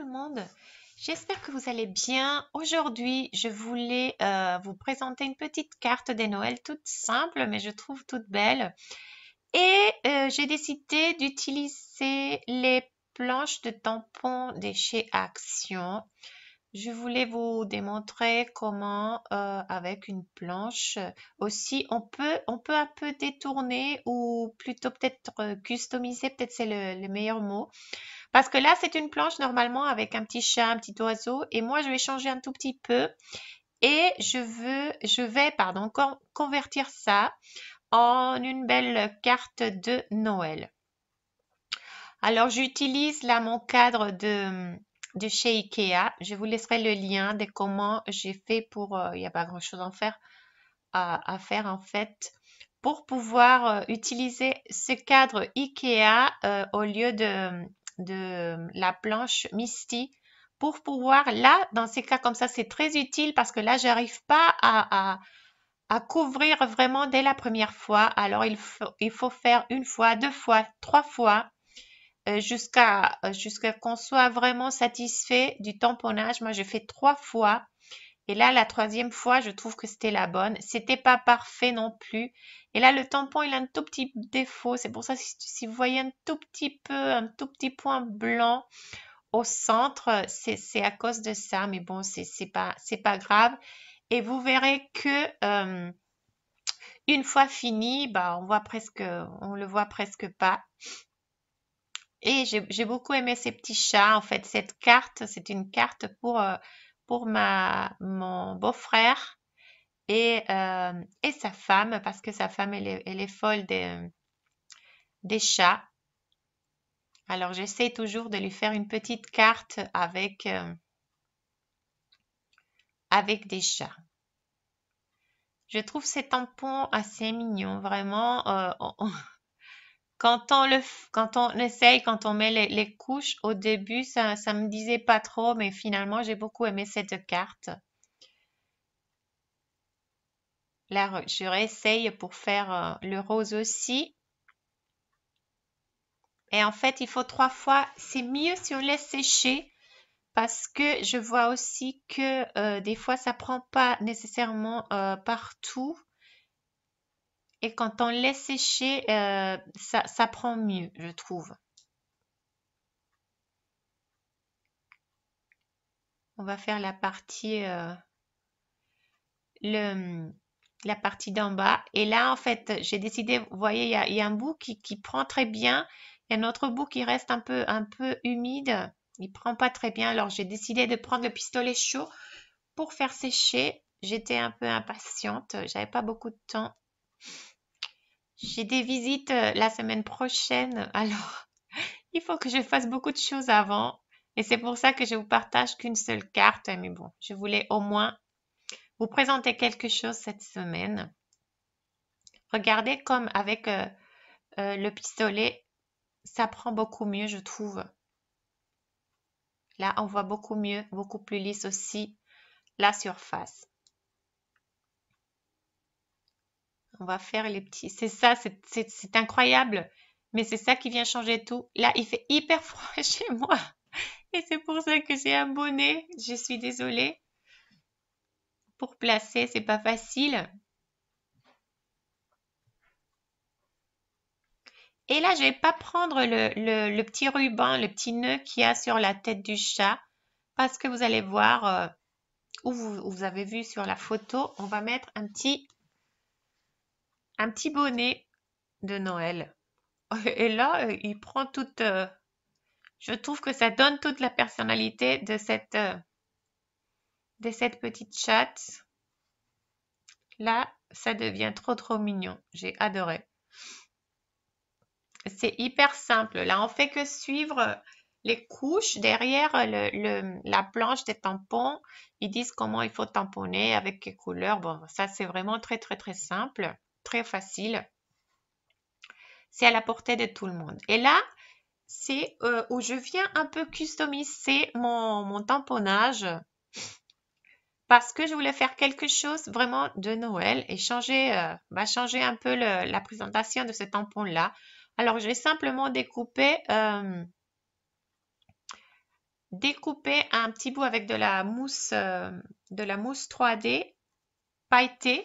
le monde, j'espère que vous allez bien. Aujourd'hui, je voulais euh, vous présenter une petite carte des Noël toute simple, mais je trouve toute belle. Et euh, j'ai décidé d'utiliser les planches de tampons de chez Action. Je voulais vous démontrer comment euh, avec une planche aussi on peut on peut un peu détourner ou plutôt peut-être customiser peut-être c'est le, meilleur mot parce que là, c'est une planche normalement avec un petit chat, un petit oiseau. Et moi, je vais changer un tout petit peu. Et je, veux, je vais pardon, convertir ça en une belle carte de Noël. Alors, j'utilise là mon cadre de, chez Ikea. Je vous laisserai le lien de comment j'ai fait pour... Euh, il n'y a pas grand-chose à faire, à, faire en fait pour pouvoir euh, utiliser ce cadre Ikea euh, au lieu de, de euh, la planche Misty pour pouvoir, là, dans ces cas comme ça, c'est très utile parce que là, j'arrive pas à, à, couvrir vraiment dès la première fois. Alors, il faut, il faut faire une fois, deux fois, trois fois euh, jusqu'à euh, jusqu'à qu'on soit vraiment satisfait du tamponnage. Moi, je fais trois fois et là, la troisième fois, je trouve que c'était la bonne. C'était pas parfait non plus. Et là, le tampon, il a un tout petit défaut. C'est pour ça si vous voyez un tout petit peu, un tout petit point blanc au centre, c'est à cause de ça. Mais bon, c'est pas, pas grave. Et vous verrez que euh, une fois fini, bah, on voit presque, on le voit presque pas. Et j'ai beaucoup aimé ces petits chats. En fait, cette carte, c'est une carte pour euh, pour ma, mon beau-frère euh, et, sa femme, parce que sa femme, elle est, folle des, des chats. Alors j'essaie toujours de lui faire une petite carte avec, euh, avec des chats. Je trouve ces tampons assez mignons, vraiment. Euh, quand on quand on essaye, quand on met les, couches, au début, ça, ça me disait pas trop, mais finalement, j'ai beaucoup aimé cette carte. Là, je réessaye pour faire euh, le rose aussi. Et en fait, il faut trois fois. C'est mieux si on laisse sécher parce que je vois aussi que euh, des fois, ça prend pas nécessairement euh, partout et quand on laisse sécher, euh, ça, prend mieux, je trouve. On va faire la partie euh, le, la partie d'en bas. Et là, en fait, j'ai décidé, vous voyez, il y a, y a, un bout qui, prend très bien. Il y a un autre bout qui reste un peu, un peu humide. Il prend pas très bien. Alors, j'ai décidé de prendre le pistolet chaud pour faire sécher. J'étais un peu impatiente. J'avais pas beaucoup de temps. J'ai des visites euh, la semaine prochaine, euh, alors il faut que je fasse beaucoup de choses avant. Et c'est pour ça que je vous partage qu'une seule carte. Mais bon, je voulais au moins vous présenter quelque chose cette semaine. Regardez comme avec euh, le pistolet, ça prend beaucoup mieux, je trouve. Là, on voit beaucoup mieux, beaucoup plus lisse aussi la surface. On va faire les petits. C'est ça, c'est incroyable. Mais c'est ça qui vient changer tout. Là, il fait hyper froid chez moi. Et c'est pour ça que j'ai abonné. Je suis désolée. Pour placer, c'est pas facile. Et là, je vais pas prendre le, petit ruban, le petit nœud qu'il y a sur la tête du chat. Parce que vous allez voir, euh, ou vous avez vu sur la photo, on va mettre un petit un petit bonnet de Noël. Et là, euh, il prend toute... Euh, je trouve que ça donne toute la personnalité de cette, euh, de cette petite chatte. Là, ça devient trop trop mignon. J'ai adoré. C'est hyper simple. Là, on fait que suivre les couches derrière le, la planche des tampons. Ils disent comment il faut tamponner, avec les couleurs Bon, ça, c'est vraiment très, très, très simple très facile. C'est à la portée de tout le monde. Et là, c'est euh, où je viens un peu customiser mon, tamponnage parce que je voulais faire quelque chose vraiment de Noël et changer, euh, bah, changer un peu la présentation de ce tampon-là. Alors, je vais simplement découpé, euh, découper un petit bout avec de la mousse, de la mousse 3D pailletée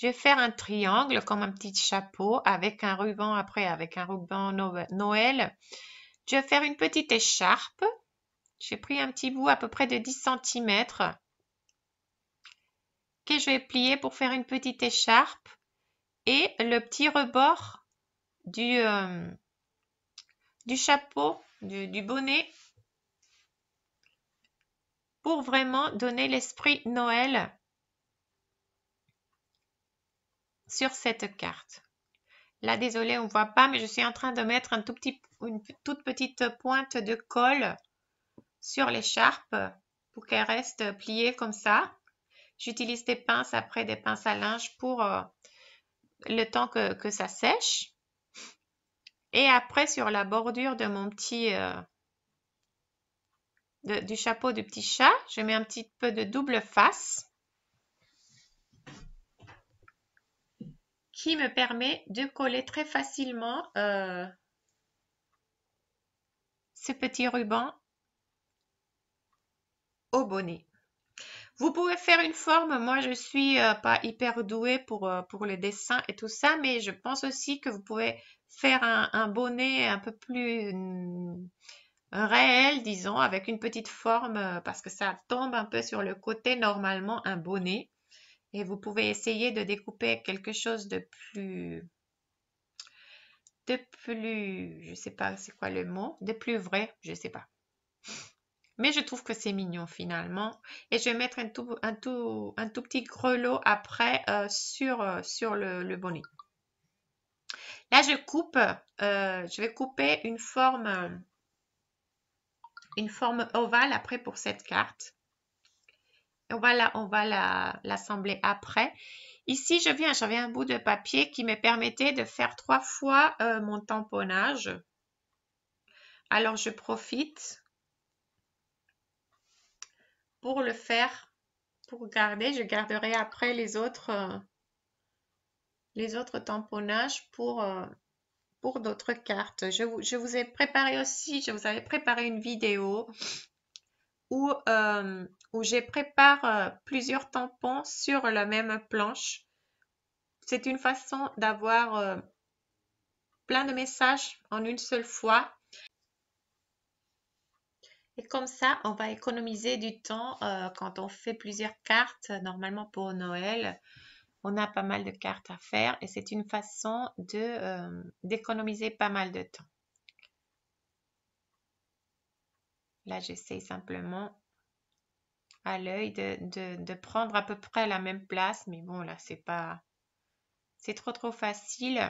je vais faire un triangle comme un petit chapeau avec un ruban après, avec un ruban Noël. Je vais faire une petite écharpe. J'ai pris un petit bout à peu près de 10 cm que je vais plier pour faire une petite écharpe. Et le petit rebord du, euh, du chapeau, du bonnet, pour vraiment donner l'esprit Noël sur cette carte. Là, désolé, on ne voit pas, mais je suis en train de mettre un tout petit, une toute petite pointe de colle sur l'écharpe pour qu'elle reste pliée comme ça. J'utilise des pinces après des pinces à linge pour euh, le temps que, ça sèche. Et après, sur la bordure de mon petit... Euh, du chapeau du petit chat, je mets un petit peu de double face. qui me permet de coller très facilement euh, ce petit ruban au bonnet. Vous pouvez faire une forme. Moi, je suis euh, pas hyper douée pour, euh, pour les dessins et tout ça, mais je pense aussi que vous pouvez faire un bonnet un peu plus mm, réel, disons, avec une petite forme, parce que ça tombe un peu sur le côté normalement un bonnet. Et vous pouvez essayer de découper quelque chose de plus, de plus, je sais pas c'est quoi le mot, de plus vrai, je sais pas. Mais je trouve que c'est mignon finalement. Et je vais mettre un tout, un un tout petit grelot après euh, sur, euh, sur le, bonnet. Là, je coupe, euh, je vais couper une forme, une forme ovale après pour cette carte on va on va l'assembler après. Ici, je viens, j'avais un bout de papier qui me permettait de faire trois fois euh, mon tamponnage. Alors, je profite pour le faire, pour garder. Je garderai après les autres, euh, les autres tamponnages pour, euh, pour d'autres cartes. Je, je, vous ai préparé aussi, je vous avais préparé une vidéo où où je prépare euh, plusieurs tampons sur la même planche. C'est une façon d'avoir euh, plein de messages en une seule fois. Et comme ça, on va économiser du temps euh, quand on fait plusieurs cartes. Normalement pour Noël, on a pas mal de cartes à faire et c'est une façon de d'économiser pas mal de temps. Là, j'essaie simplement à l'œil de, prendre à peu près la même place. Mais bon, là, c'est pas... C'est trop, trop facile.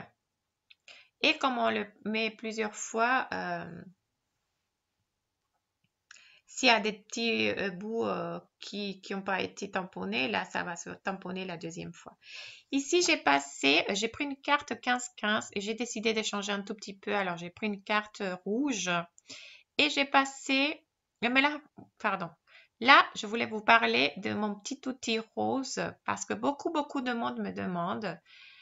Et comme on le met plusieurs fois, euh, s'il y a des petits euh, bouts euh, qui n'ont pas été tamponnés, là, ça va se tamponner la deuxième fois. Ici, j'ai passé, j'ai pris une carte 15-15 et j'ai décidé d'échanger un tout petit peu. Alors, j'ai pris une carte rouge et j'ai passé, mais là, pardon, Là, je voulais vous parler de mon petit outil rose parce que beaucoup, beaucoup de monde me demande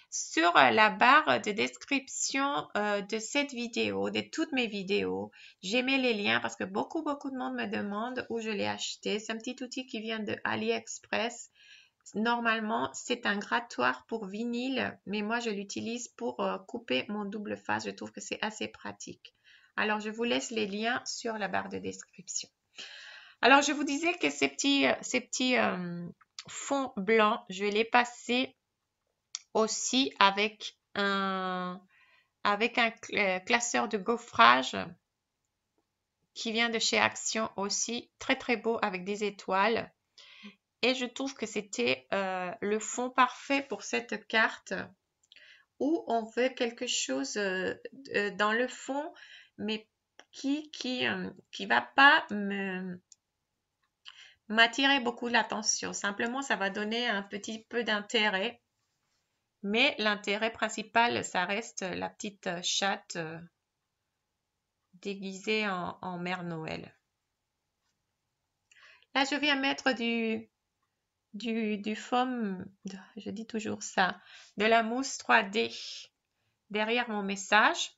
sur euh, la barre de description euh, de cette vidéo, de toutes mes vidéos. J'ai mis les liens parce que beaucoup, beaucoup de monde me demande où je l'ai acheté. C'est un petit outil qui vient de AliExpress. Normalement, c'est un grattoir pour vinyle, mais moi, je l'utilise pour euh, couper mon double face. Je trouve que c'est assez pratique. Alors, je vous laisse les liens sur la barre de description. Alors, je vous disais que ces petits, euh, ces petits euh, fonds blancs, je vais les passer aussi avec un, avec un euh, classeur de gaufrage qui vient de chez Action aussi. Très, très beau avec des étoiles. Et je trouve que c'était le fond parfait pour cette carte où on veut quelque chose dans le fond, mais qui, qui, qui va pas me m'attirer beaucoup l'attention. Simplement, ça va donner un petit peu d'intérêt. Mais l'intérêt principal, ça reste la petite euh, chatte euh, déguisée en, Mère Noël. Là, je viens mettre du, du, du foam, je dis toujours ça, de la mousse 3D derrière mon message.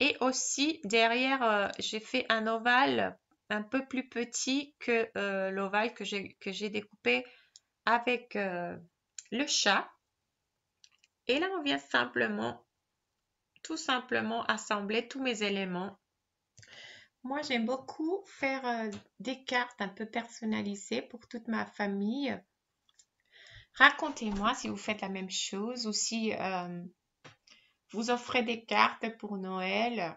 Et aussi, derrière, euh, j'ai fait un ovale un peu plus petit que euh, l'ovale que j'ai découpé avec euh, le chat. Et là, on vient simplement, tout simplement assembler tous mes éléments. Moi, j'aime beaucoup faire euh, des cartes un peu personnalisées pour toute ma famille. Racontez-moi si vous faites la même chose ou si vous offrez des cartes pour Noël.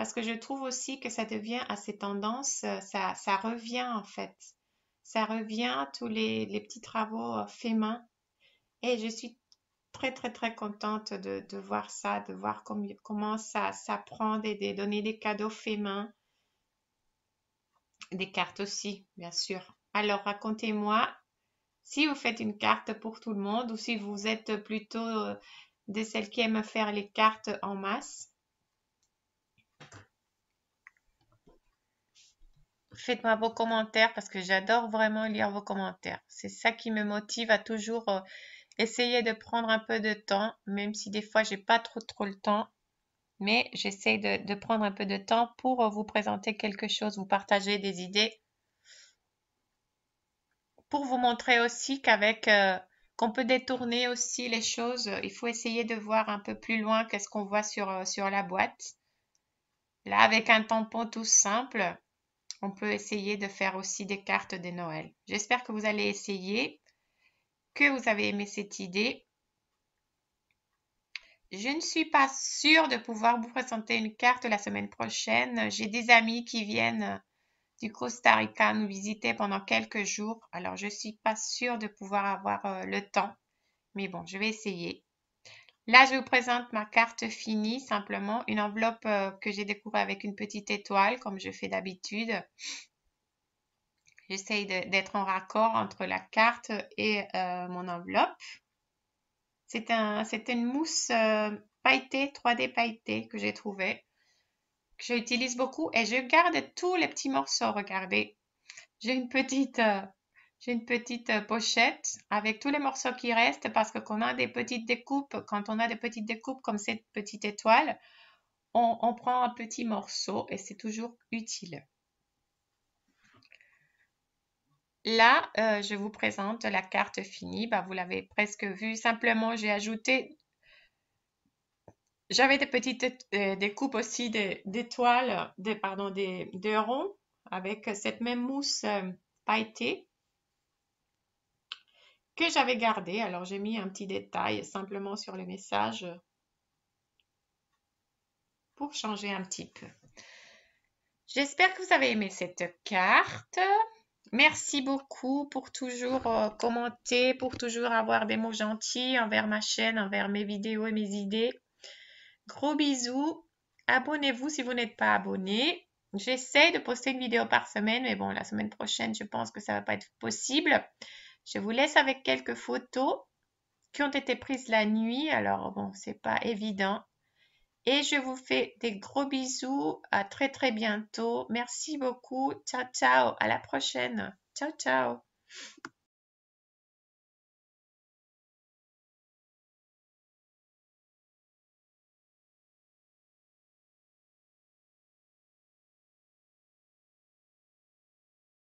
Parce que je trouve aussi que ça devient assez tendance, euh, ça, revient en fait. Ça revient tous les, petits travaux euh, faits main. Et je suis très, très, très contente de, voir ça, de voir comment ça, prend, de, de donner des cadeaux faits main. Des cartes aussi, bien sûr. Alors, racontez-moi si vous faites une carte pour tout le monde ou si vous êtes plutôt euh, de celles qui aiment faire les cartes en masse. faites-moi vos commentaires parce que j'adore vraiment lire vos commentaires. C'est ça qui me motive à toujours euh, essayer de prendre un peu de temps, même si des fois j'ai pas trop trop le temps. Mais j'essaie de, prendre un peu de temps pour euh, vous présenter quelque chose, vous partager des idées, pour vous montrer aussi qu'avec euh, qu'on peut détourner aussi les choses. Il faut essayer de voir un peu plus loin qu'est-ce qu'on voit sur, sur la boîte. Là, avec un tampon tout simple, on peut essayer de faire aussi des cartes de Noël. J'espère que vous allez essayer, que vous avez aimé cette idée. Je ne suis pas sûre de pouvoir vous présenter une carte la semaine prochaine. J'ai des amis qui viennent du Costa Rica nous visiter pendant quelques jours. Alors, je ne suis pas sûre de pouvoir avoir euh, le temps. Mais bon, je vais essayer. Là, je vous présente ma carte finie, simplement une enveloppe euh, que j'ai découverte avec une petite étoile, comme je fais d'habitude. J'essaye d'être en raccord entre la carte et euh, mon enveloppe. C'est un, une mousse euh, pailletée, 3D pailletée que j'ai trouvée, que j'utilise beaucoup et je garde tous les petits morceaux. Regardez, j'ai une petite j'ai une petite euh, pochette avec tous les morceaux qui restent parce que quand on a des petites découpes, quand on a des petites découpes comme cette petite étoile, on, prend un petit morceau et c'est toujours utile. Là, euh, je vous présente la carte finie. Bah, vous l'avez presque vue. Simplement, j'ai ajouté... J'avais des petites euh, découpes aussi d'étoiles, pardon, des, de ronds avec cette même mousse pailletée j'avais gardé. Alors j'ai mis un petit détail simplement sur le message pour changer un petit peu. J'espère que vous avez aimé cette carte. Merci beaucoup pour toujours euh, commenter, pour toujours avoir des mots gentils envers ma chaîne, envers mes vidéos et mes idées. Gros bisous. Abonnez-vous si vous n'êtes pas abonné. J'essaie de poster une vidéo par semaine, mais bon, la semaine prochaine, je pense que ça va pas être possible. Je vous laisse avec quelques photos qui ont été prises la nuit. Alors, bon, c'est pas évident. Et je vous fais des gros bisous. À très, très bientôt. Merci beaucoup. Ciao, ciao. À la prochaine. Ciao, ciao.